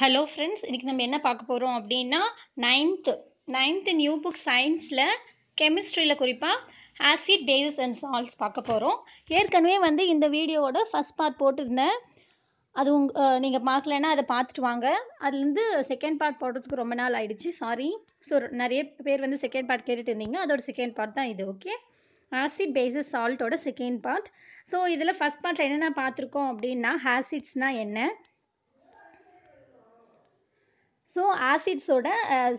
hello friends இன்றைக்கி நம்ம என்ன பார்க்க போகிறோம் அப்படின்னா நைன்த்து நைன்த்து நியூ புக் சயின்ஸில் கெமிஸ்ட்ரியில் குறிப்பாக ஆசிட் பேசஸ் அண்ட் சால்ட்ஸ் பார்க்க போகிறோம் ஏற்கனவே வந்து இந்த வீடியோவோட ஃபஸ்ட் பார்ட் போட்டிருந்தேன் அது உங் நீங்கள் பார்க்கலன்னா அதை பார்த்துட்டு வாங்க அதுலேருந்து செகண்ட் பார்ட் போடுறதுக்கு ரொம்ப நாள் ஆயிடுச்சு சாரி ஸோ நிறைய பேர் வந்து செகண்ட் பார்ட் கேட்டுட்டு இருந்தீங்க அதோட செகண்ட் பார்ட் தான் இது ஓகே ஆசிட் பேசஸ் சால்ட்டோட செகண்ட் பார்ட் ஸோ இதில் ஃபஸ்ட் பார்ட்டில் என்னென்ன பார்த்துருக்கோம் அப்படின்னா ஆசிட்ஸ்னால் என்ன ஸோ ஆசிட்ஸோட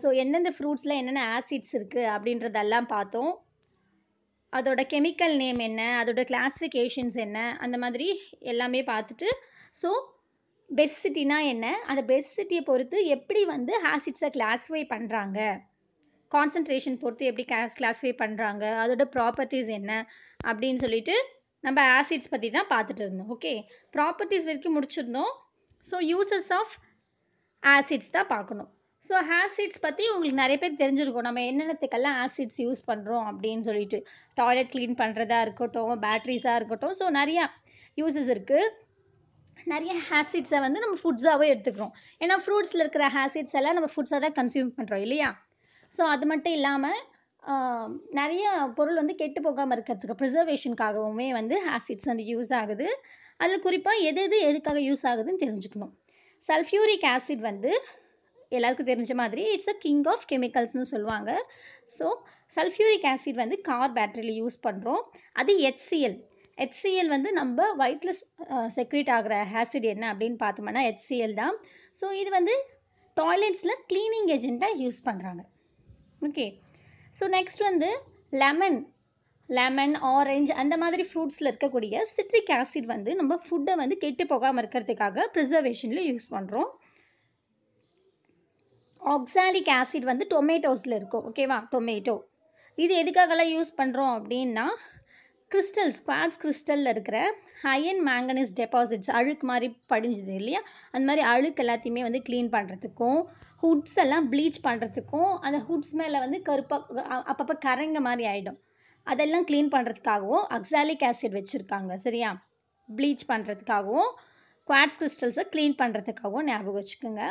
ஸோ எந்தெந்த ஃப்ரூட்ஸில் என்னென்ன ஆசிட்ஸ் இருக்குது அப்படின்றதெல்லாம் பார்த்தோம் அதோட கெமிக்கல் நேம் என்ன அதோட கிளாஸிஃபிகேஷன்ஸ் என்ன அந்த மாதிரி எல்லாமே பார்த்துட்டு ஸோ சிட்டினா என்ன அந்த பெஸ்டியை பொறுத்து எப்படி வந்து ஆசிட்ஸை கிளாஸிஃபை பண்ணுறாங்க கான்சன்ட்ரேஷன் பொறுத்து எப்படி கிளாஸ் கிளாஸிஃபை பண்ணுறாங்க அதோட ப்ராப்பர்ட்டிஸ் என்ன அப்படின்னு சொல்லிட்டு நம்ம ஆசிட்ஸ் பற்றி தான் பார்த்துட்டு இருந்தோம் ஓகே ப்ராப்பர்ட்டிஸ் வரைக்கும் முடிச்சிருந்தோம் ஸோ யூசஸ் ஆஃப் ஆசிட்ஸ் தான் பார்க்கணும் ஸோ ஆசிட்ஸ் பற்றி உங்களுக்கு நிறைய பேர் தெரிஞ்சிருக்கும் நம்ம என்னென்னத்துக்கெல்லாம் ஆசிட்ஸ் யூஸ் பண்ணுறோம் அப்படின்னு சொல்லிட்டு டாய்லெட் க்ளீன் பண்ணுறதா இருக்கட்டும் பேட்ரிஸாக இருக்கட்டும் ஸோ நிறையா யூசஸ் இருக்குது நிறைய ஆசிட்ஸை வந்து நம்ம ஃபுட்ஸாகவே எடுத்துக்கிறோம் ஏன்னா ஃப்ரூட்ஸில் இருக்கிற ஆசிட்ஸ் எல்லாம் நம்ம ஃபுட்ஸாக தான் கன்சியூம் பண்ணுறோம் இல்லையா ஸோ அது மட்டும் இல்லாமல் நிறைய பொருள் வந்து கெட்டு போகாமல் இருக்கிறதுக்கு ப்ரிசர்வேஷனுக்காகவுமே வந்து ஆசிட்ஸ் வந்து யூஸ் ஆகுது அதில் குறிப்பாக எது எது எதுக்காக யூஸ் ஆகுதுன்னு தெரிஞ்சுக்கணும் சல்ஃப்யூரிக் ஆசிட் வந்து எல்லாருக்கும் தெரிஞ்ச மாதிரி இட்ஸ் அ கிங் ஆஃப் கெமிக்கல்ஸ்னு சொல்லுவாங்க ஸோ சல்ஃப்யூரிக் ஆசிட் வந்து கார் பேட்டரியில் யூஸ் பண்ணுறோம் அது ஹெச்சிஎல் ஹெச்சிஎல் வந்து நம்ம வயிற்றில் செக்ரேட் ஆகிற ஆசிட் என்ன அப்படின்னு பார்த்தோம்னா ஹெச்சிஎல் தான் ஸோ இது வந்து டாய்லெட்ஸில் க்ளீனிங் ஏஜெண்ட்டாக யூஸ் பண்ணுறாங்க ஓகே ஸோ நெக்ஸ்ட் வந்து லெமன் லெமன் ஆரஞ்சு அந்த மாதிரி ஃப்ரூட்ஸில் இருக்கக்கூடிய சிட்ரிக் ஆசிட் வந்து நம்ம ஃபுட்டை வந்து கெட்டு போகாமல் இருக்கிறதுக்காக ப்ரிசர்வேஷனில் யூஸ் பண்ணுறோம் ஆக்சாலிக் ஆசிட் வந்து டொமேட்டோஸில் இருக்கும் ஓகேவா டொமேட்டோ இது எதுக்காகலாம் யூஸ் பண்ணுறோம் அப்படின்னா கிறிஸ்டல் ஸ்குவாட்ஸ் கிறிஸ்டலில் இருக்கிற ஹையன் மேங்கனீஸ் டெபாசிட்ஸ் அழுக்கு மாதிரி படிஞ்சது இல்லையா அந்த மாதிரி அழுக்கு எல்லாத்தையுமே வந்து க்ளீன் பண்ணுறதுக்கும் ஹுட்ஸ் எல்லாம் ப்ளீச் பண்ணுறதுக்கும் அந்த ஹுட்ஸ் மேலே வந்து கருப்பாக அப்பப்போ கரைங்க மாதிரி ஆகிடும் அதெல்லாம் க்ளீன் பண்ணுறதுக்காகவும் அக்சாலிக் ஆசிட் வச்சுருக்காங்க சரியா ப்ளீச் பண்ணுறதுக்காகவும் குவாட்ஸ் கிறிஸ்டல்ஸை க்ளீன் பண்ணுறதுக்காகவும் ஞாபகம் வச்சுக்கோங்க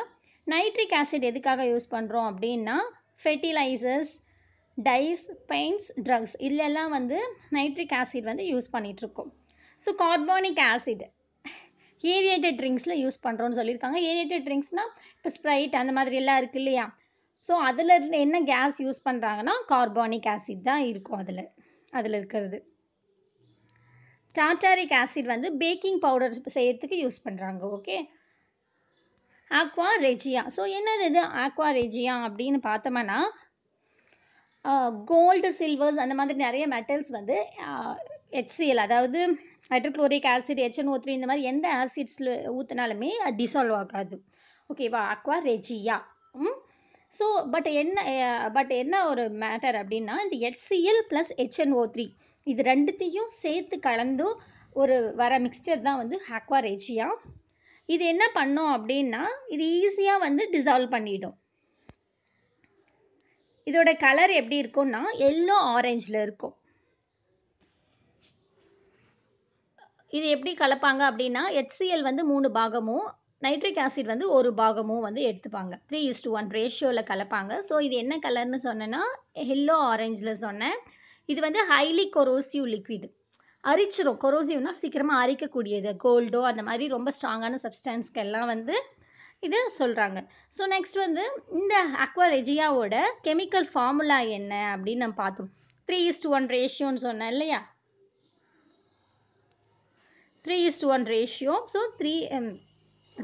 நைட்ரிக் ஆசிட் எதுக்காக யூஸ் பண்ணுறோம் அப்படின்னா ஃபெர்டிலைசர்ஸ் டைஸ் பெயிண்ட்ஸ் ட்ரக்ஸ் இல்லைலாம் வந்து நைட்ரிக் ஆசிட் வந்து யூஸ் பண்ணிகிட்ருக்கோம் ஸோ கார்போனிக் ஆசிட் ஏரியேட்டட் ட்ரிங்க்ஸில் யூஸ் பண்ணுறோன்னு சொல்லியிருக்காங்க ஏரியேட்டட் ட்ரிங்க்ஸ்னால் இப்போ ஸ்ப்ரைட் அந்த மாதிரி எல்லாம் இருக்குது இல்லையா ஸோ அதில் இருந்து என்ன கேஸ் யூஸ் பண்ணுறாங்கன்னா கார்பானிக் ஆசிட் தான் இருக்கும் அதில் அதில் இருக்கிறது டாட்டாரிக் ஆசிட் வந்து பேக்கிங் பவுடர் செய்யறதுக்கு யூஸ் பண்ணுறாங்க ஓகே ஆக்வா ரெஜியா ஸோ என்னது இது ஆக்வா ரெஜியா அப்படின்னு பார்த்தோம்னா கோல்டு சில்வர்ஸ் அந்த மாதிரி நிறைய மெட்டல்ஸ் வந்து ஹெச்சிஎல் அதாவது ஹைட்ரோக்ளோரிக் ஆசிட் ஹெச்என்ஓ த்ரீ இந்த மாதிரி எந்த ஆசிட்ஸில் ஊற்றினாலுமே அது டிசால்வ் ஆகாது ஓகேவா ஆக்வா ரெஜியா ம் ஸோ பட் என்ன பட் eh, என்ன ஒரு மேட்டர் அப்படின்னா இந்த எச்சிஎல் ப்ளஸ் ஹெச்என்ஓ த்ரீ இது ரெண்டுத்தையும் சேர்த்து கலந்தும் ஒரு வர மிக்சர் தான் வந்து ஹாக்வா ரேஜியா இது என்ன பண்ணோம் அப்படின்னா இது ஈஸியாக வந்து டிசால்வ் பண்ணிடும் இதோட கலர் எப்படி இருக்கும்னா எல்லோ ஆரஞ்சில் இருக்கும் இது எப்படி கலப்பாங்க அப்படின்னா ஹெச்சிஎல் வந்து மூணு பாகமும் நைட்ரிக் ஆசிட் வந்து ஒரு பாகமும் வந்து எடுத்துப்பாங்க த்ரீ இஸ் டூ ஒன் ரேஷியோவில் கலப்பாங்க ஸோ இது என்ன கலர்னு சொன்னேன்னா எல்லோ ஆரஞ்சில் சொன்னேன் இது வந்து ஹைலி கொரோசிவ் லிக்விட் அரிச்சிரும் கொரோசிவ்னா சீக்கிரமாக அரிக்கக்கூடியது கோல்டோ அந்த மாதிரி ரொம்ப ஸ்ட்ராங்கான சப்ஸ்டன்ஸ்க்கெல்லாம் வந்து இது சொல்கிறாங்க ஸோ நெக்ஸ்ட் வந்து இந்த அக்வாரெஜியாவோட கெமிக்கல் ஃபார்முலா என்ன அப்படின்னு நம்ம பார்த்தோம் த்ரீ இஸ் டூ ஒன் ரேஷியோன்னு சொன்னேன் இல்லையா three is two one ratio so three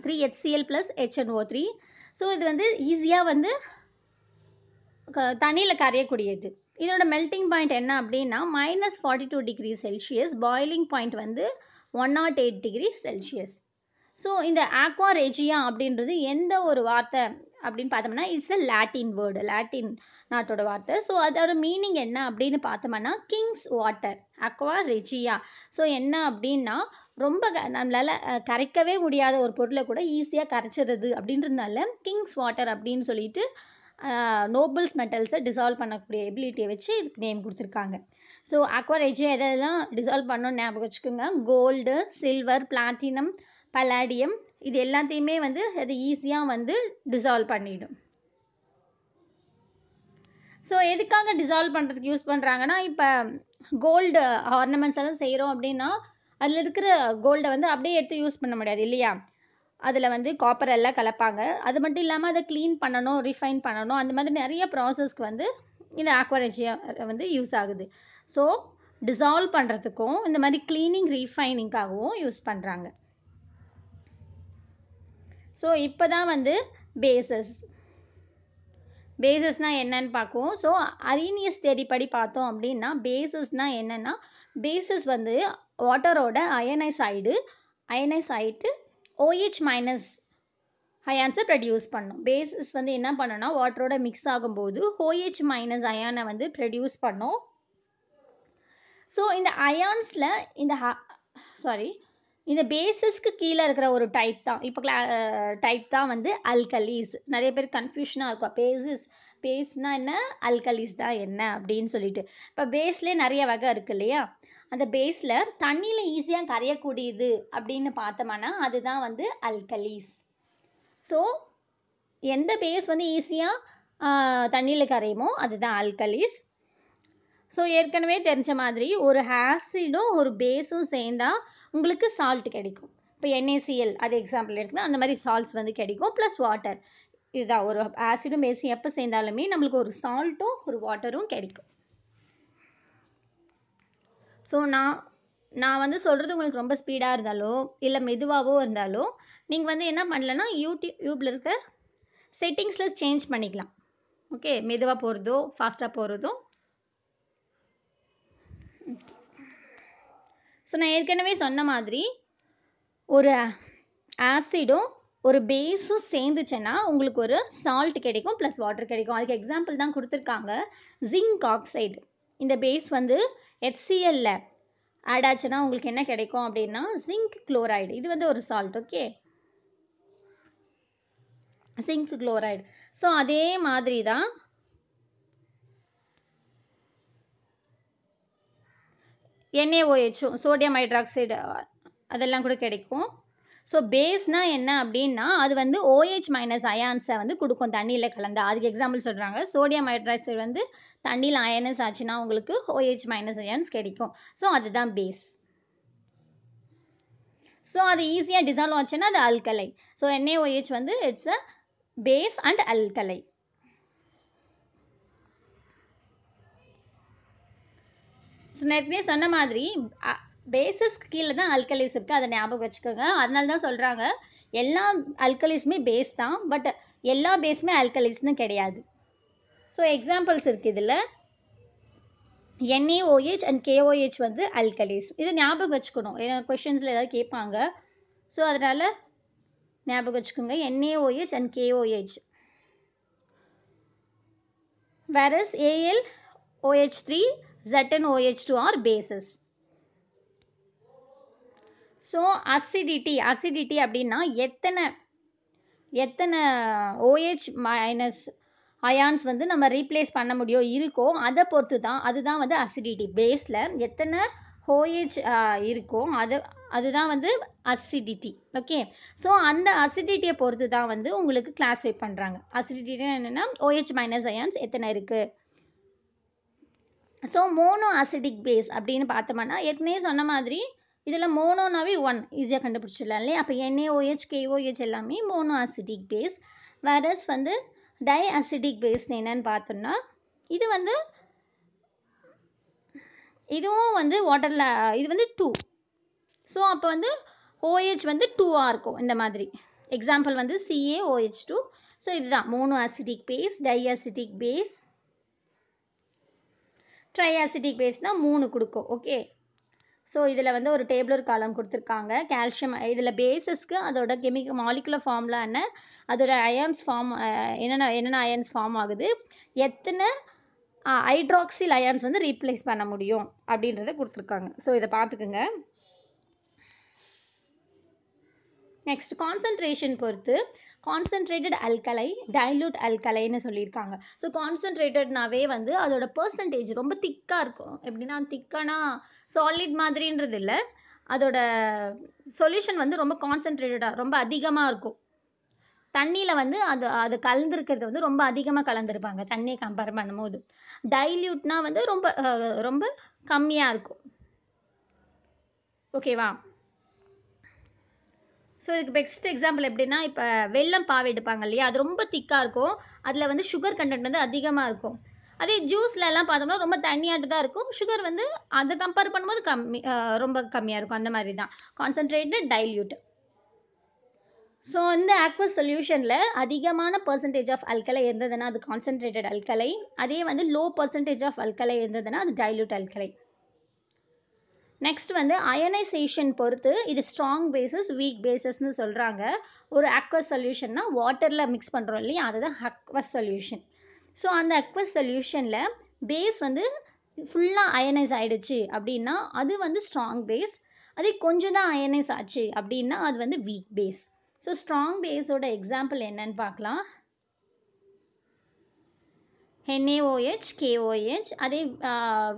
three HCl plus HNO three so இது வந்து ஈஸியாக வந்து தண்ணியில் கரையக்கூடியது இதோட மெல்டிங் பாயிண்ட் என்ன அப்படின்னா minus forty two degree Celsius boiling point வந்து one nought eight degree Celsius so இந்த ஆக்வா ரெஜியா அப்படின்றது எந்த ஒரு வார்த்தை அப்படின்னு பார்த்தோம்னா it's a Latin word Latin நாட்டோட வார்த்தை ஸோ அதோட மீனிங் என்ன அப்படின்னு பார்த்தோம்னா king's water aqua regia so என்ன அப்படின்னா ரொம்ப நம்மளால் கரைக்கவே முடியாத ஒரு பொருளை கூட ஈஸியாக கரைச்சிடுது அப்படின்றதுனால கிங்ஸ் வாட்டர் அப்படின்னு சொல்லிட்டு நோபல்ஸ் மெட்டல்ஸை டிசால்வ் பண்ணக்கூடிய எபிலிட்டியை வச்சு இதுக்கு நேம் கொடுத்துருக்காங்க ஸோ அக்வரேஜ் எதெல்லாம் டிசால்வ் பண்ணணும்னு ஞாபகம் வச்சுக்கோங்க கோல்டு சில்வர் பிளாட்டினம் பலாடியம் இது எல்லாத்தையுமே வந்து அது ஈஸியாக வந்து டிசால்வ் பண்ணிடும் ஸோ எதுக்காக டிசால்வ் பண்ணுறதுக்கு யூஸ் பண்ணுறாங்கன்னா இப்போ கோல்டு ஆர்னமெண்ட்ஸ் எல்லாம் செய்கிறோம் அப்படின்னா அதில் இருக்கிற கோல்டை வந்து அப்படியே எடுத்து யூஸ் பண்ண முடியாது இல்லையா அதில் வந்து காப்பர் எல்லாம் கலப்பாங்க அது மட்டும் இல்லாமல் அதை க்ளீன் பண்ணணும் ரிஃபைன் பண்ணணும் அந்த மாதிரி நிறைய ப்ராசஸ்க்கு வந்து இந்த ஆக்வரேஜியா வந்து யூஸ் ஆகுது ஸோ டிசால்வ் பண்ணுறதுக்கும் இந்த மாதிரி க்ளீனிங் ரீஃபைனிங்காகவும் யூஸ் பண்ணுறாங்க ஸோ இப்போ தான் வந்து பேசஸ் பேசஸ்னால் என்னன்னு பார்க்குவோம் ஸோ அரீனியஸ் தேடி படி பார்த்தோம் அப்படின்னா பேசஸ்னால் என்னென்னா பேசஸ் வந்து வாட்டரோட அயனைஸ் ஆகிடு அயனைஸ் ஆகிட்டு ஓஹெச் மைனஸ் அயான்ஸை ப்ரொடியூஸ் பண்ணும் பேசிஸ் வந்து என்ன பண்ணோன்னா வாட்டரோட மிக்ஸ் ஆகும்போது ஓஹெச் மைனஸ் அயானை வந்து ப்ரொடியூஸ் பண்ணும் ஸோ இந்த அயான்ஸில் இந்த ஹ சாரி இந்த பேசிஸ்க்கு கீழே இருக்கிற ஒரு டைப் தான் இப்போ கிளா டைப் தான் வந்து அல்கலீஸ் நிறைய பேர் கன்ஃபியூஷனாக இருக்கும் பேசிஸ் பேஸ்னால் என்ன அல்கலீஸ் தான் என்ன அப்படின்னு சொல்லிட்டு இப்போ பேஸ்லேயே நிறைய வகை இருக்குது இல்லையா அந்த பேஸில் தண்ணியில் ஈஸியாக கரையக்கூடியது அப்படின்னு பார்த்தோம்னா அதுதான் வந்து அல்கலீஸ் ஸோ எந்த பேஸ் வந்து ஈஸியாக தண்ணியில் கரையுமோ அதுதான் அல்கலீஸ் ஸோ ஏற்கனவே தெரிஞ்ச மாதிரி ஒரு ஆசிடும் ஒரு பேஸும் சேர்ந்தால் உங்களுக்கு சால்ட் கிடைக்கும் இப்போ என்ஏசிஎல் அது எக்ஸாம்பிள் எடுத்துக்கலாம் அந்த மாதிரி சால்ட்ஸ் வந்து கிடைக்கும் ப்ளஸ் வாட்டர் இதுதான் ஒரு ஆசிடும் பேஸும் எப்போ சேர்ந்தாலுமே நம்மளுக்கு ஒரு சால்ட்டும் ஒரு வாட்டரும் கிடைக்கும் ஸோ நான் நான் வந்து சொல்கிறது உங்களுக்கு ரொம்ப ஸ்பீடாக இருந்தாலோ இல்லை மெதுவாகவோ இருந்தாலோ நீங்கள் வந்து என்ன பண்ணலன்னா யூடியூப்பில் இருக்க செட்டிங்ஸில் சேஞ்ச் பண்ணிக்கலாம் ஓகே மெதுவாக போகிறதோ ஃபாஸ்ட்டாக போகிறதோ ஸோ நான் ஏற்கனவே சொன்ன மாதிரி ஒரு ஆசிடும் ஒரு பேஸும் சேர்ந்துச்சுன்னா உங்களுக்கு ஒரு சால்ட் கிடைக்கும் ப்ளஸ் வாட்டர் கிடைக்கும் அதுக்கு எக்ஸாம்பிள் தான் கொடுத்துருக்காங்க ஜிங்க் ஆக்சைடு இந்த பேஸ் வந்து ஹெச்சிஎல்ல ஆட் ஆச்சுன்னா உங்களுக்கு என்ன கிடைக்கும் அப்படின்னா சிங்க் குளோரைடு இது வந்து ஒரு salt okay zinc chloride so அதே மாதிரி தான் என்ஏஓஹெச்சும் சோடியம் ஹைட்ராக்சைடு அதெல்லாம் கூட கிடைக்கும் ஸோ பேஸ்னால் என்ன அப்படின்னா அது வந்து ஓஹெச் மைனஸ் அயான்ஸை வந்து கொடுக்கும் தண்ணியில் கலந்து அதுக்கு எக்ஸாம்பிள் சொல்கிறாங்க சோடியம் ஹைட்ராக்சைடு வந்து தண்ணியில் அயனஸ் ஆச்சுன்னா உங்களுக்கு ஓஹெச் மைனஸ் அயான்ஸ் கிடைக்கும் ஸோ அதுதான் பேஸ் ஸோ அது ஈஸியாக டிசால்வ் ஆச்சுன்னா அது அல்கலை ஸோ என்ஏஓஹெச் வந்து it's a base and alkali so நேற்கனவே சொன்ன மாதிரி பேஸஸ்க்கு கீழே தான் அல்கலிஸ் இருக்குது அதை ஞாபகம் வச்சுக்கோங்க அதனால தான் சொல்கிறாங்க எல்லா அல்கலிஸுமே பேஸ் தான் பட் எல்லா பேஸுமே அல்கலிஸ்னு கிடையாது ஸோ எக்ஸாம்பிள்ஸ் இருக்குது இதில் என்ஏஓஹெச் அண்ட் கேஓஹெச் வந்து அல்கலிஸ் இது ஞாபகம் வச்சுக்கணும் ஏன்னா கொஷின்ஸில் ஏதாவது கேட்பாங்க ஸோ அதனால் ஞாபகம் வச்சுக்கோங்க NaOH and KOH Al three AL OH3, OH two are bases so acidity acidity அப்படின்னா எத்தனை எத்தனை ஓஹெச் மைனஸ் அயான்ஸ் வந்து நம்ம ரீப்ளேஸ் பண்ண முடியும் இருக்கோ அதை பொறுத்து தான் அதுதான் வந்து அசிடிட்டி பேஸில் எத்தனை ஹோஏஜ் இருக்கோ அது அதுதான் வந்து அசிடிட்டி ஓகே ஸோ அந்த அசிடிட்டியை பொறுத்து தான் வந்து உங்களுக்கு கிளாஸிஃபை பண்ணுறாங்க அசிடிட்டினா என்னென்னா ஓஹெச் மைனஸ் அயான்ஸ் எத்தனை இருக்குது ஸோ மோனோ அசிடிக் பேஸ் அப்படின்னு பார்த்தோம்னா ஏற்கனவே சொன்ன மாதிரி இதில் மோனோனாவே ஒன் ஈஸியாக கண்டுபிடிச்சிடலாம் இல்லையா அப்போ என்ஏஓஹெச் கேஓஹெச் எல்லாமே மோனோ அசிடிக் பேஸ் வேரஸ் வந்து டை அசிடிக் பேஸ் என்னன்னு பார்த்தோம்னா இது வந்து இதுவும் வந்து வாட்டரில் இது வந்து டூ ஸோ அப்போ வந்து ஓஹெச் வந்து டூவாக இருக்கும் இந்த மாதிரி எக்ஸாம்பிள் வந்து சிஏ ஓஹெச் டூ ஸோ இதுதான் mono acidic base di acidic base tri acidic பேஸ்னால் மூணு கொடுக்கும் ஓகே ஸோ இதில் வந்து ஒரு டேபிளர் காலம் கொடுத்துருக்காங்க கால்சியம் இதில் பேசஸ்க்கு அதோட கெமிக்கல் மாலிகுலர் ஃபார்ம்லாம் என்ன அதோட அயன்ஸ் ஃபார்ம் என்னென்ன என்னென்ன அயன்ஸ் ஃபார்ம் ஆகுது எத்தனை ஹைட்ராக்சில் அயன்ஸ் வந்து ரீப்ளேஸ் பண்ண முடியும் அப்படின்றத கொடுத்துருக்காங்க ஸோ இதை பார்த்துக்குங்க நெக்ஸ்ட் கான்சன்ட்ரேஷன் பொறுத்து கான்சென்ட்ரேட்டட் அல்கலை டைலூட் அல்கலைன்னு சொல்லியிருக்காங்க ஸோ கான்சென்ட்ரேட்டட்னாவே வந்து அதோட பர்சன்டேஜ் ரொம்ப திக்காக இருக்கும் எப்படின்னா திக்கானா சாலிட் மாதிரின்றது இல்லை அதோட சொல்யூஷன் வந்து ரொம்ப கான்சென்ட்ரேட்டடாக ரொம்ப அதிகமாக இருக்கும் தண்ணியில் வந்து அது அது கலந்துருக்கிறது வந்து ரொம்ப அதிகமாக கலந்துருப்பாங்க தண்ணியை கம்பேர் பண்ணும்போது டைல்யூட்னா வந்து ரொம்ப ரொம்ப கம்மியாக இருக்கும் ஓகேவா ஸோ இதுக்கு பெஸ்ட் எக்ஸாம்பிள் எப்படின்னா இப்போ வெள்ளம் பாவை எடுப்பாங்க இல்லையா அது ரொம்ப திக்காக இருக்கும் அதில் வந்து சுகர் கண்டென்ட் வந்து அதிகமாக இருக்கும் அதே ஜூஸ்லலாம் பார்த்தோம்னா ரொம்ப தண்ணியாட்டு தான் இருக்கும் சுகர் வந்து அதை கம்பேர் பண்ணும்போது கம்மி ரொம்ப கம்மியாக இருக்கும் அந்த மாதிரி தான் கான்சன்ட்ரேட்டு டைல்யூட் ஸோ இந்த ஆக்வஸ் சொல்யூஷனில் அதிகமான பர்சன்டேஜ் ஆஃப் அல்கலை இருந்ததுன்னா அது கான்சன்ட்ரேட்டட் அல்கலை அதே வந்து லோ பர்சன்டேஜ் ஆஃப் அல்கலை இருந்ததுன்னா அது டைல்யூட் அல்கலை நெக்ஸ்ட் வந்து அயனைசேஷன் பொறுத்து இது ஸ்ட்ராங் பேசஸ் வீக் பேசஸ்னு சொல்கிறாங்க ஒரு அக்வஸ் சொல்யூஷன்னா வாட்டரில் மிக்ஸ் பண்ணுறோம் இல்லையா அதுதான் அக்வஸ் சொல்யூஷன் ஸோ அந்த அக்வஸ் சொல்யூஷனில் பேஸ் வந்து ஃபுல்லாக அயனைஸ் ஆகிடுச்சு அப்படின்னா அது வந்து ஸ்ட்ராங் பேஸ் அதே கொஞ்சம் தான் அயனைஸ் ஆச்சு அப்படின்னா அது வந்து வீக் பேஸ் ஸோ ஸ்ட்ராங் பேஸோட எக்ஸாம்பிள் என்னன்னு பார்க்கலாம் என்ஏஓஹெச் கேஓஹெச் அதே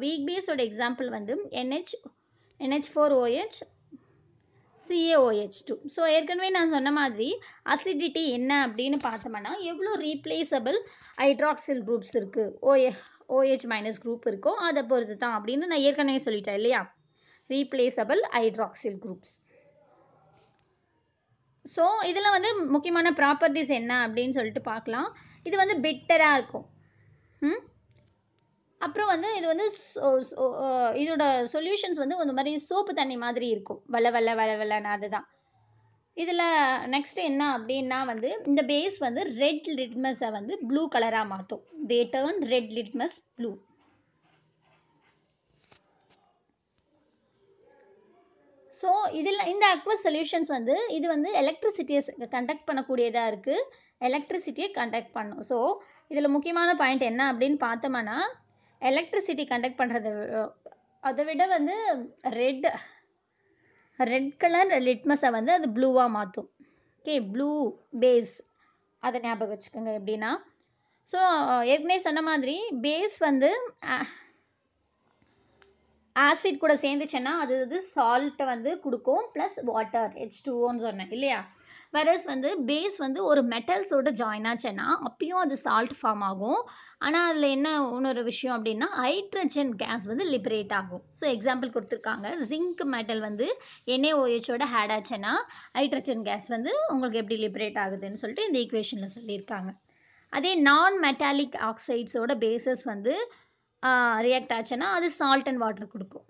வீக் பேஸோட எக்ஸாம்பிள் வந்து NH NH four OH CaOH two so ஏற்கனவே நான் சொன்ன மாதிரி அசிடிட்டி என்ன அப்படின்னு பார்த்தோம்னா எவ்வளோ ரீப்ளேஸபிள் ஹைட்ராக்சில் குரூப்ஸ் இருக்குது ஓஏ ஓஹெச் மைனஸ் குரூப் இருக்கோ அதை பொறுத்து தான் அப்படின்னு நான் ஏற்கனவே சொல்லிட்டேன் இல்லையா ரீப்ளேஸபிள் ஹைட்ராக்சில் குரூப்ஸ் ஸோ இதில் வந்து முக்கியமான ப்ராப்பர்ட்டிஸ் என்ன அப்படின்னு சொல்லிட்டு பார்க்கலாம் இது வந்து பெட்டராக இருக்கும் ம் அப்புறம் வந்து இது வந்து இதோட சொல்யூஷன்ஸ் வந்து இந்த மாதிரி சோப்பு தண்ணி மாதிரி இருக்கும் வள வள வள வளன்னு அதுதான் இதில் நெக்ஸ்ட் என்ன அப்படின்னா வந்து இந்த பேஸ் வந்து ரெட் லிட்மஸை வந்து ப்ளூ கலராக மாற்றும் they turn red litmus blue so இதில் இந்த அக்வஸ் சொல்யூஷன்ஸ் வந்து இது வந்து எலக்ட்ரிசிட்டியை கண்டக்ட் பண்ணக்கூடியதாக இருக்குது எலக்ட்ரிசிட்டியை கண்டக்ட் பண்ணும் ஸோ இதில் முக்கியமான பாயிண்ட் என்ன அப்படின்னு பார்த்தோம்னா எலக்ட்ரிசிட்டி கண்டக்ட் பண்ணுறது அதை விட வந்து ரெட் ரெட் கலர் லிட்மஸை வந்து அது ப்ளூவாக மாற்றும் ஓகே ப்ளூ பேஸ் அதை ஞாபகம் வச்சுக்கோங்க எப்படின்னா ஸோ ஏற்கனவே சொன்ன மாதிரி பேஸ் வந்து ஆசிட் கூட சேர்ந்துச்சுன்னா அது வந்து சால்ட்டை வந்து கொடுக்கும் ப்ளஸ் வாட்டர் ஹெச் டூன்னு சொன்னேன் இல்லையா வரஸ் வந்து பேஸ் வந்து ஒரு மெட்டல்ஸோட ஜாயின் ஆச்சுன்னா அப்பயும் அது சால்ட் ஃபார்ம் ஆகும் ஆனால் அதில் என்ன இன்னொரு விஷயம் அப்படின்னா ஹைட்ரஜன் கேஸ் வந்து லிபரேட் ஆகும் ஸோ எக்ஸாம்பிள் கொடுத்துருக்காங்க ஜிங்க் மெட்டல் வந்து ஓஹெச்சோட ஹேட் ஆச்சுன்னா ஹைட்ரஜன் கேஸ் வந்து உங்களுக்கு எப்படி லிபரேட் ஆகுதுன்னு சொல்லிட்டு இந்த ஈக்குவேஷனில் சொல்லியிருக்காங்க அதே நான் மெட்டாலிக் ஆக்சைட்ஸோட பேசஸ் வந்து ரியாக்ட் ஆச்சுன்னா அது சால்ட் அண்ட் வாட்டர் கொடுக்கும்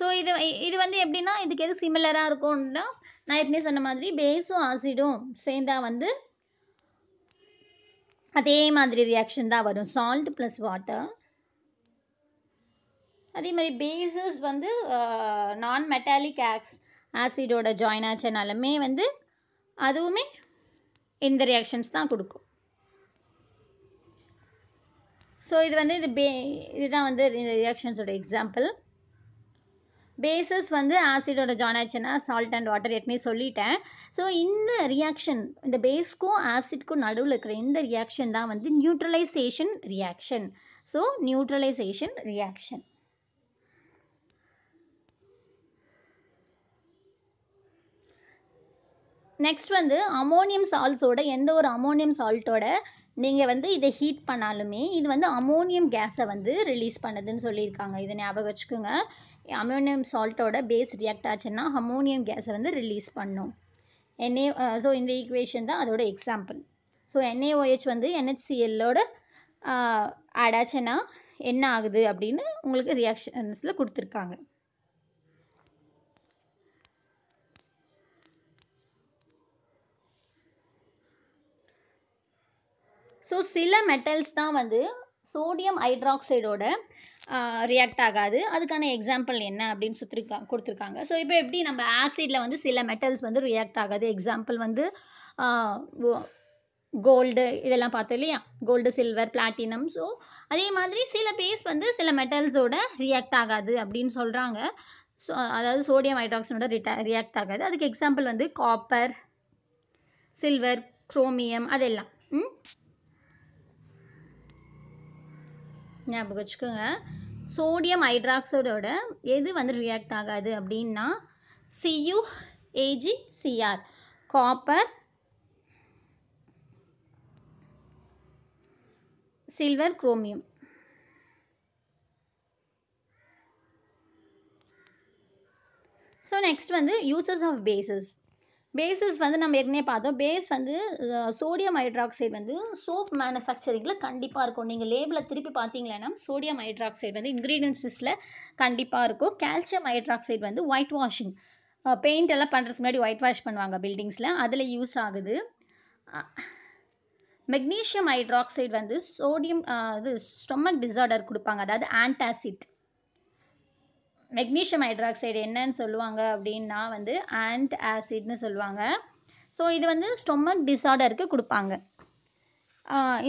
ஸோ இது இது வந்து எப்படின்னா இதுக்கு எது சிமிலராக இருக்கும்னா நான் ஏற்கனவே சொன்ன மாதிரி பேஸும் ஆசிடும் சேர்ந்தா வந்து அதே மாதிரி ரியாக்ஷன் தான் வரும் சால்ட் ப்ளஸ் வாட்டர் அதே மாதிரி பேசஸ் வந்து நான் மெட்டாலிக் ஆக்ஸ் ஆசிடோட ஜாயின் ஆச்சனாலுமே வந்து அதுவுமே இந்த ரியாக்ஷன்ஸ் தான் கொடுக்கும் ஸோ இது வந்து இது பே இதுதான் வந்து இந்த ரியாக்ஷன்ஸோட எக்ஸாம்பிள் பேசஸ் வந்து ஆசிடோட ஜாயின் ஆச்சுன்னா சால்ட் அண்ட் வாட்டர் ஏற்கனவே சொல்லிட்டேன் ஸோ இந்த ரியாக்ஷன் இந்த பேஸ்க்கும் ஆசிட்க்கும் நடுவில் இருக்கிற இந்த ரியாக்ஷன் தான் வந்து neutralisation reaction so neutralisation reaction next வந்து அமோனியம் சால்ட்ஸோட எந்த ஒரு அமோனியம் சால்ட்டோட நீங்கள் வந்து இதை ஹீட் பண்ணாலுமே இது வந்து அமோனியம் கேஸை வந்து ரிலீஸ் பண்ணுதுன்னு சொல்லியிருக்காங்க இதை ஞாபகம் வச்சுக்கோங்க அமோனியம் சால்ட்டோட பேஸ் ரியாக்ட் ஆச்சுன்னா அமோனியம் கேஸை வந்து ரிலீஸ் பண்ணும் என்ஏ ஸோ இந்த ஈக்குவேஷன் தான் அதோட எக்ஸாம்பிள் ஸோ என்ஏஓஹெச் வந்து என்ஹெச்சிஎல்லோட ஆட் ஆச்சுன்னா என்ன ஆகுது அப்படின்னு உங்களுக்கு ரியாக்ஷன்ஸில் கொடுத்துருக்காங்க ஸோ சில மெட்டல்ஸ் தான் வந்து சோடியம் ஹைட்ராக்சைடோட ரியாக்ட் ஆகாது அதுக்கான எக்ஸாம்பிள் என்ன அப்படின்னு சுத்திருக்கா கொடுத்துருக்காங்க ஸோ இப்போ எப்படி நம்ம ஆசிடில் வந்து சில மெட்டல்ஸ் வந்து ரியாக்ட் ஆகாது எக்ஸாம்பிள் வந்து கோல்டு இதெல்லாம் பார்த்தோம் இல்லையா கோல்டு சில்வர் பிளாட்டினம் ஸோ அதே மாதிரி சில பேஸ் வந்து சில மெட்டல்ஸோட ரியாக்ட் ஆகாது அப்படின்னு சொல்கிறாங்க ஸோ அதாவது சோடியம் ஹைட்ராக்சனோட ரிட்டா ரியாக்ட் ஆகாது அதுக்கு எக்ஸாம்பிள் வந்து காப்பர் சில்வர் குரோமியம் அதெல்லாம் ம் ஞாபகம் வச்சுக்கோங்க சோடியம் ஹைட்ராக்சைடோட எது வந்து ரியாக்ட் ஆகாது அப்படின்னா Cu Ag Cr copper silver chromium so next வந்து யூசஸ் ஆஃப் பேசஸ் பேசிஸ் வந்து நம்ம ஏற்கனவே பார்த்தோம் பேஸ் வந்து சோடியம் ஹைட்ராக்சைடு வந்து சோப் மேனுஃபேக்சரிங்கில் கண்டிப்பாக இருக்கும் நீங்கள் லேபிளை திருப்பி பார்த்தீங்கன்னா சோடியம் ஹைட்ராக்சைடு வந்து இன்க்ரீடியன்ஸ் லிஸ்டில் கண்டிப்பாக இருக்கும் கால்சியம் ஹைட்ராக்சைடு வந்து ஒயிட் வாஷிங் பெயிண்ட் எல்லாம் பண்ணுறதுக்கு முன்னாடி ஒயிட் வாஷ் பண்ணுவாங்க பில்டிங்ஸில் அதில் யூஸ் ஆகுது மெக்னீஷியம் ஹைட்ராக்சைடு வந்து சோடியம் இது ஸ்டொமக் டிசார்டர் கொடுப்பாங்க அதாவது ஆன்டாசிட் மெக்னீஷியம் ஹைட்ராக்சைடு என்னன்னு சொல்லுவாங்க அப்படின்னா வந்து ஆன்ட் ஆசிட்னு சொல்லுவாங்க ஸோ இது வந்து ஸ்டொமக் டிஸார்டருக்கு கொடுப்பாங்க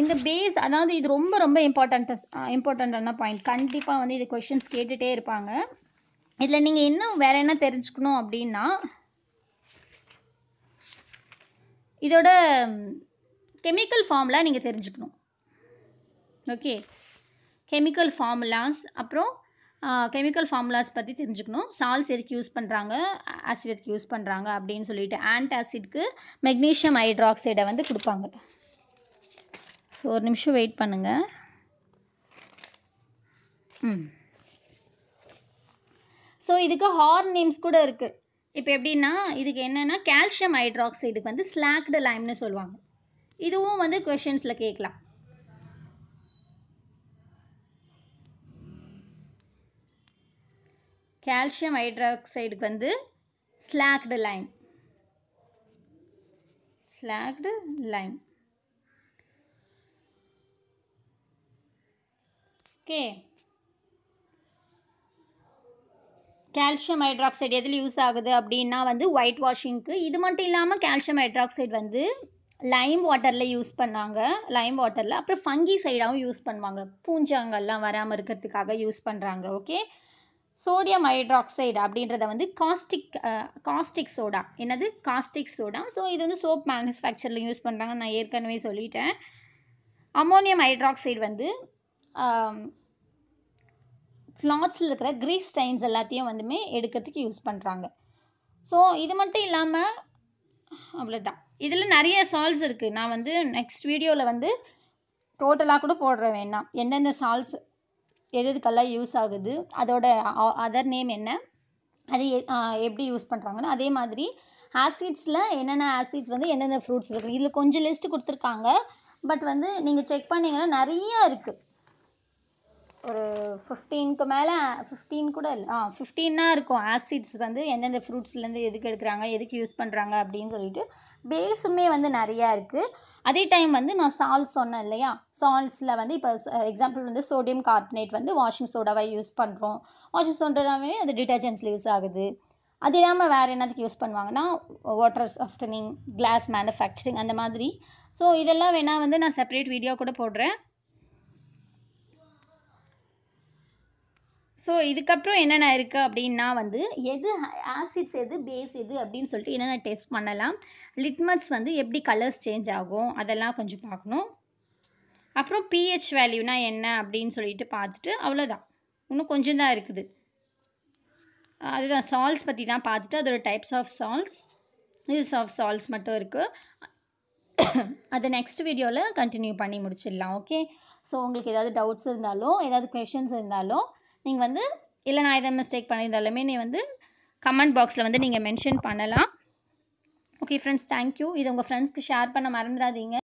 இந்த பேஸ் அதாவது இது ரொம்ப ரொம்ப இம்பார்ட்டன்ட் இம்பார்ட்டண்ட்டான பாயிண்ட் கண்டிப்பாக வந்து இது கொஷின்ஸ் கேட்டுகிட்டே இருப்பாங்க இதில் நீங்கள் இன்னும் வேறு என்ன தெரிஞ்சுக்கணும் அப்படின்னா இதோட கெமிக்கல் ஃபார்முலா நீங்கள் தெரிஞ்சுக்கணும் ஓகே கெமிக்கல் ஃபார்முலாஸ் அப்புறம் கெமிக்கல் ஃபார்முலாஸ் பற்றி தெரிஞ்சுக்கணும் சால்ஸ் எதுக்கு யூஸ் பண்ணுறாங்க ஆசிட் எதுக்கு யூஸ் பண்ணுறாங்க அப்படின்னு சொல்லிட்டு ஆசிட்க்கு மெக்னீஷியம் ஹைட்ராக்சைடை வந்து கொடுப்பாங்க ஸோ ஒரு நிமிஷம் வெயிட் பண்ணுங்கள் ம் ஸோ இதுக்கு ஹார்ன் நேம்ஸ் கூட இருக்குது இப்போ எப்படின்னா இதுக்கு என்னென்னா கால்சியம் ஹைட்ராக்சைடுக்கு வந்து ஸ்லாக்டு லைம்னு சொல்லுவாங்க இதுவும் வந்து கொஷின்ஸில் கேட்கலாம் கால்சியம் ஹைட்ராக்சைடுக்கு வந்து slaked lime slaked lime okay calcium hydroxide எதில் யூஸ் ஆகுது அப்படின்னா வந்து ஒயிட் வாஷிங்க்கு இது மட்டும் இல்லாமல் கால்சியம் ஹைட்ராக்சைடு வந்து லைம் வாட்டரில் யூஸ் பண்ணாங்க லைம் வாட்டரில் அப்புறம் ஃபங்கி சைடாகவும் யூஸ் பண்ணுவாங்க பூஞ்சாங்கள்லாம் வராமல் இருக்கிறதுக்காக யூஸ் பண்ணுறாங்க ஓகே சோடியம் ஹைட்ராக்சைடு அப்படின்றத வந்து காஸ்டிக் காஸ்டிக் சோடா என்னது காஸ்டிக் சோடா ஸோ இது வந்து சோப் மேனுஃபேக்சரில் யூஸ் பண்ணுறாங்க நான் ஏற்கனவே சொல்லிட்டேன் அமோனியம் ஹைட்ராக்சைடு வந்து கிளாத்ஸில் இருக்கிற கிரீஸ் ஸ்டைன்ஸ் எல்லாத்தையும் வந்துமே எடுக்கிறதுக்கு யூஸ் பண்ணுறாங்க ஸோ இது மட்டும் இல்லாமல் அவ்வளோதான் இதில் நிறைய சால்ஸ் இருக்குது நான் வந்து நெக்ஸ்ட் வீடியோவில் வந்து டோட்டலாக கூட போடுற வேணாம் எந்தெந்த சால்ஸ் எது எதுக்கெல்லாம் யூஸ் ஆகுது அதோட அதர் நேம் என்ன அது எப்படி யூஸ் பண்ணுறாங்கன்னு அதே மாதிரி ஆசிட்ஸில் என்னென்ன ஆசிட்ஸ் வந்து எந்தெந்த ஃப்ரூட்ஸ் இருக்குது இதில் கொஞ்சம் லிஸ்ட்டு கொடுத்துருக்காங்க பட் வந்து நீங்கள் செக் பண்ணிங்கன்னா நிறையா இருக்குது ஃபிஃப்டீனுக்கு மேலே ஃபிஃப்டீன் கூட இல்லை ஆ ஃபிஃப்டீனாக இருக்கும் ஆசிட்ஸ் வந்து எந்தெந்த ஃப்ரூட்ஸ்லேருந்து எதுக்கு எடுக்கிறாங்க எதுக்கு யூஸ் பண்ணுறாங்க அப்படின்னு சொல்லிட்டு பேஸுமே வந்து நிறையா இருக்குது அதே டைம் வந்து நான் சால்ட் சொன்னேன் இல்லையா சால்ட்ஸில் வந்து இப்போ எக்ஸாம்பிள் வந்து சோடியம் கார்பனேட் வந்து வாஷிங் சோடாவை யூஸ் பண்ணுறோம் வாஷிங் சோடாவே அது டிட்டர்ஜென்ட்ஸில் யூஸ் ஆகுது அது இல்லாமல் வேறு என்னதுக்கு யூஸ் பண்ணுவாங்கன்னா வாட்டர் சாஃப்டனிங் கிளாஸ் மேனுஃபேக்சரிங் அந்த மாதிரி ஸோ இதெல்லாம் வேணால் வந்து நான் செப்பரேட் வீடியோ கூட போடுறேன் ஸோ இதுக்கப்புறம் என்னென்ன இருக்குது அப்படின்னா வந்து எது ஆசிட்ஸ் எது பேஸ் எது அப்படின்னு சொல்லிட்டு என்னென்ன டெஸ்ட் பண்ணலாம் லிட்மஸ் வந்து எப்படி கலர்ஸ் சேஞ்ச் ஆகும் அதெல்லாம் கொஞ்சம் பார்க்கணும் அப்புறம் பிஹெச் வேல்யூனா என்ன அப்படின்னு சொல்லிட்டு பார்த்துட்டு அவ்வளோதான் இன்னும் கொஞ்சம் தான் இருக்குது அதுதான் சால்ஸ் பற்றி தான் பார்த்துட்டு அதோட types of salts use of salts மட்டும் இருக்குது அதை நெக்ஸ்ட் வீடியோவில் கண்டினியூ பண்ணி முடிச்சிடலாம் ஓகே ஸோ உங்களுக்கு ஏதாவது டவுட்ஸ் இருந்தாலும் ஏதாவது கொஷின்ஸ் இருந்தாலும் நீங்கள் வந்து இல்லை நான் எதாவது மிஸ்டேக் பண்ணியிருந்தாலுமே நீ வந்து கமெண்ட் பாக்ஸில் வந்து நீங்கள் மென்ஷன் பண்ணலாம் ஓகே ஃப்ரெண்ட்ஸ் தேங்க்யூ இது உங்கள் ஃப்ரெண்ட்ஸ்க்கு ஷேர் பண்ண மறந்துடாதீங்க